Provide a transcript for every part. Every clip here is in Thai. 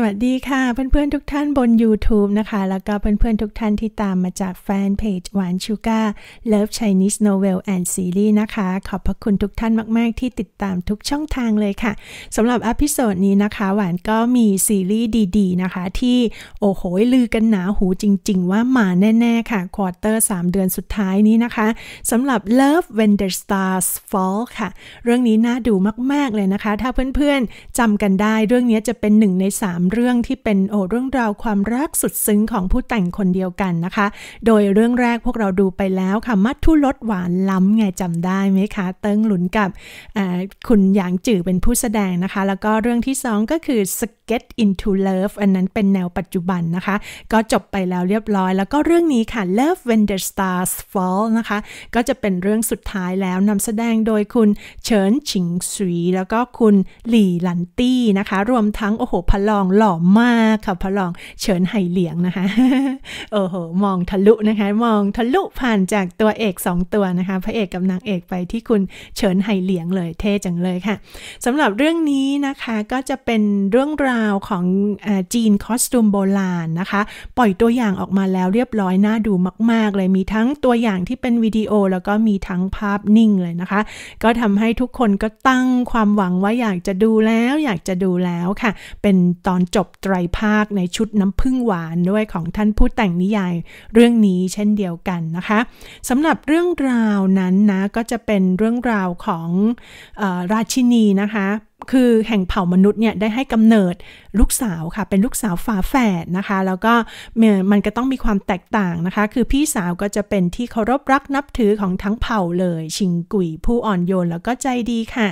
สวัสดีค่ะเพื่อนๆ ทุกท่านบน YouTube นะคะ แล้วก็เพื่อนๆทุกท่านที่ตามมาจากแฟนเพจหวานชูการ์เลิฟไชนีสโนเวลแอนด์ซีรีส์นะคะ ขอบพระคุณทุกท่านมาก ๆที่ติดตามทุกช่องทางเลยค่ะสำหรับอพิโซดนี้นะคะหวานก็มีซีรีส์ดีๆ นะคะ ที่โอ้โหลือกันหนาหูจริง ๆ ว่ามาแน่ ๆ ค่ะ ควอเตอร์ 3 เดือนสุดท้ายนี้นะคะสำหรับ Love When the Stars Fall ค่ะเรื่องนี้น่าดูมากๆเลยนะคะ ถ้าเพื่อนๆจำกันได้ เรื่องนี้จะเป็นหนึ่งใน3เรื่องที่เป็นโอเรื่องราวความรักสุดซึ้งของผู้แต่งคนเดียวกันนะคะ โดยเรื่องแรกพวกเราดูไปแล้วค่ะ มัดทุลดหวานล้ำไงจำได้ไหมคะ เติ้งหลุนกับคุณหยางจื่อเป็นผู้แสดงนะคะ แล้วก็เรื่องที่2ก็คือส Get into Love อันนั้นเป็นแนวปัจจุบันนะคะ ก็จบไปแล้วเรียบร้อย แล้วก็เรื่องนี้ค่ะ Love When the Stars Fall นะคะ ก็จะเป็นเรื่องสุดท้ายแล้วนำแสดงโดยคุณเฉินชิงซุีแล้วก็คุณหลี่หลันตี้นะคะ รวมทั้งโอ้โหพลองหล่อมากค่ะพลองเฉินไหเหลียงนะคะ โอ้โหมองทะลุนะคะ มองทะลุผ่านจากตัวเอก 2 ตัวนะคะ พระเอกกับนางเอกไปที่คุณเฉินไหเหลียงเลยเท่จังเลยค่ะสำหรับเรื่องนี้นะคะก็จะเป็นเรื่องราวาวของอจีนคอสตูมโบราณนะคะ ปล่อยตัวอย่างออกมาแล้วเรียบร้อยน่าดูมาก ๆ เลยมีทั้งตัวอย่างที่เป็นวิดีโอแล้วก็มีทั้งภาพนิ่งเลยนะคะ ก็ทำให้ทุกคนก็ตั้งความหวังว่า อยากจะดูแล้ว อยากจะดูแล้วค่ะ เป็นตอนจบไตรภาคในชุดน้ำพึ่งหวานด้วยของท่านผู้แต่งนิยายเรื่องนี้เช่นเดียวกันนะคะสำหรับเรื่องราวนั้นนะก็จะเป็นเรื่องราวของอราชินีนะคะคือแห่งเผ่ามนุษย์เนี่ยได้ให้กำเนิดลูกสาวค่ะ เป็นลูกสาวฝาแฝดนะคะ แล้วก็มันก็ต้องมีความแตกต่างนะคะ คือพี่สาวก็จะเป็นที่เคารพรักนับถือของทั้งเผ่าเลย ชิงกุยผู้อ่อนโยนแล้วก็ใจดีค่ะ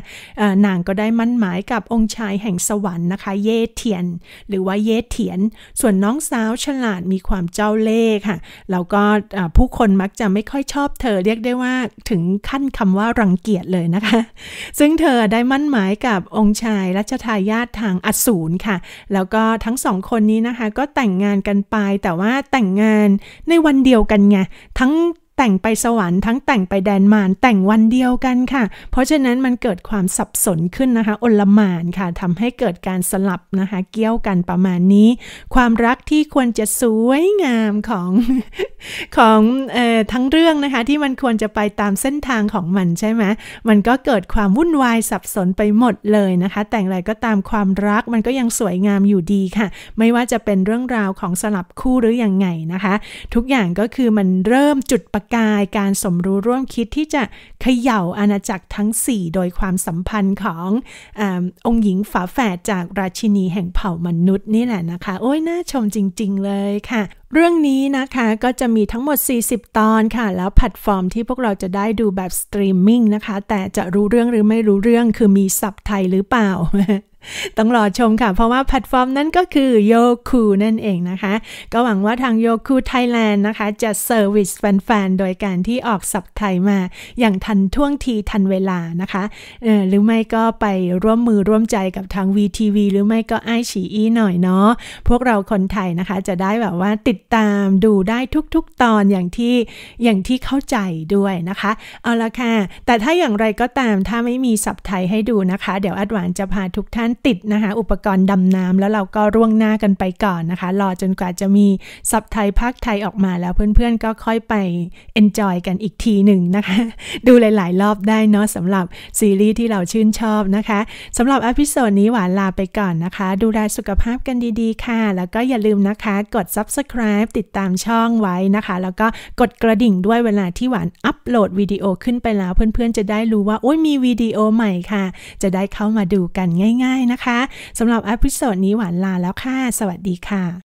นางก็ได้มั่นหมายกับองค์ชายแห่งสวรรค์นะคะ เย่เทียน หรือว่าเย่เทียน ส่วนน้องสาวฉลาดมีความเจ้าเล่ห์ค่ะแล้วก็ผู้คนมักจะไม่ค่อยชอบเธอเรียกได้ว่าถึงขั้นคำว่ารังเกียจเลยนะคะ ซึ่งเธอได้มั่นหมายกับองค์ชาย รัชทายาททางอสูรค่ะ แล้วก็ทั้งสองคนนี้นะคะก็แต่งงานกันไปแต่ว่าแต่งงานในวันเดียวกันไง ทั้งแต่งไปสวรรค์ทั้งแต่งไปแดนมารแต่งวันเดียวกันค่ะ เพราะฉะนั้นมันเกิดความสับสนขึ้นนะคะอลมานค่ะทำให้เกิดการสลับนะคะ เกี่ยวกันประมาณนี้ ความรักที่ควรจะสวยงามของของออทั้งเรื่องนะคะที่มันควรจะไปตามเส้นทางของมันใช่ไหมมันก็เกิดความวุ่นวายสับสนไปหมดเลยนะคะ แต่งอะไรก็ตามความรักมันก็ยังสวยงามอยู่ดีค่ะ ไม่ว่าจะเป็นเรื่องราวของสลับคู่หรืออยังไงนะคะ ทุกอย่างก็คือมันเริ่มจุดประกายการสมรู้ร่วมคิดที่จะเขย่าอาณาจักรทั้ง4โดยความสัมพันธ์ขององค์หญิงฝาแฝดจากราชินีแห่งเผ่ามนุษย์นี่แหละนะคะ โอ้ยน่าชมจริงๆเลยค่ะเรื่องนี้นะคะก็จะมีทั้งหมด 40 ตอนค่ะ แล้วแพลตฟอร์มที่พวกเราจะได้ดูแบบสตรีมมิ่งนะคะ แต่จะรู้เรื่องหรือไม่รู้เรื่องคือมีสับไทยหรือเปล่า ต้องรอชมค่ะเพราะว่าแพลตฟอร์มนั้นก็คือโยคูนั่นเองนะคะ ก็หวังว่าทางโยคูไทยแลนด์นะคะ จะเซอร์วิสแฟนๆ โดยการที่ออกสับไทยมาอย่างทันท่วงทีทันเวลานะคะ หรือไม่ก็ไปร่วมมือร่วมใจกับทาง VTV หรือไม่ก็ไอฉีอีหน่อยเนาะพวกเราคนไทยนะคะจะได้แบบว่าติดดตามดูได้ทุกๆตอนอย่างที่อย่างที่เข้าใจด้วยนะคะ เอาละค่ะ แต่ถ้าอย่างไรก็ตามถ้าไม่มีสับไทยให้ดูนะคะ เดี๋ยวอัดหวานจะพาทุกท่านติดนะคะ อุปกรณ์ดำน้ำแล้วเราก็ร่วงหน้ากันไปก่อนนะคะ รอจนกว่าจะมีสับไทยภาคไทยออกมาแล้วเพื่อนๆก็ค่อยไป enjoy กันอีกทีหนึ่งนะคะ ดูหลายๆ รอบได้เนาะสำหรับซีรีส์ที่เราชื่นชอบนะคะสำหรับอพิโซดนี้หวานลาไปก่อนนะคะ ดูแลสุขภาพกันดี ๆค่ะ แล้วก็อย่าลืมนะคะกด subscribe subscribe ติดตามช่องไว้นะคะ แล้วก็กดกระดิ่งด้วยเวลาที่หวานอัปโหลดวิดีโอขึ้นไปแล้ว เพื่อนๆจะได้รู้ว่า โอ้ยมีวิดีโอใหม่ค่ะ จะได้เข้ามาดูกันง่ายๆนะคะสำหรับอพิโซดนี้หวานลาแล้วค่ะ สวัสดีค่ะ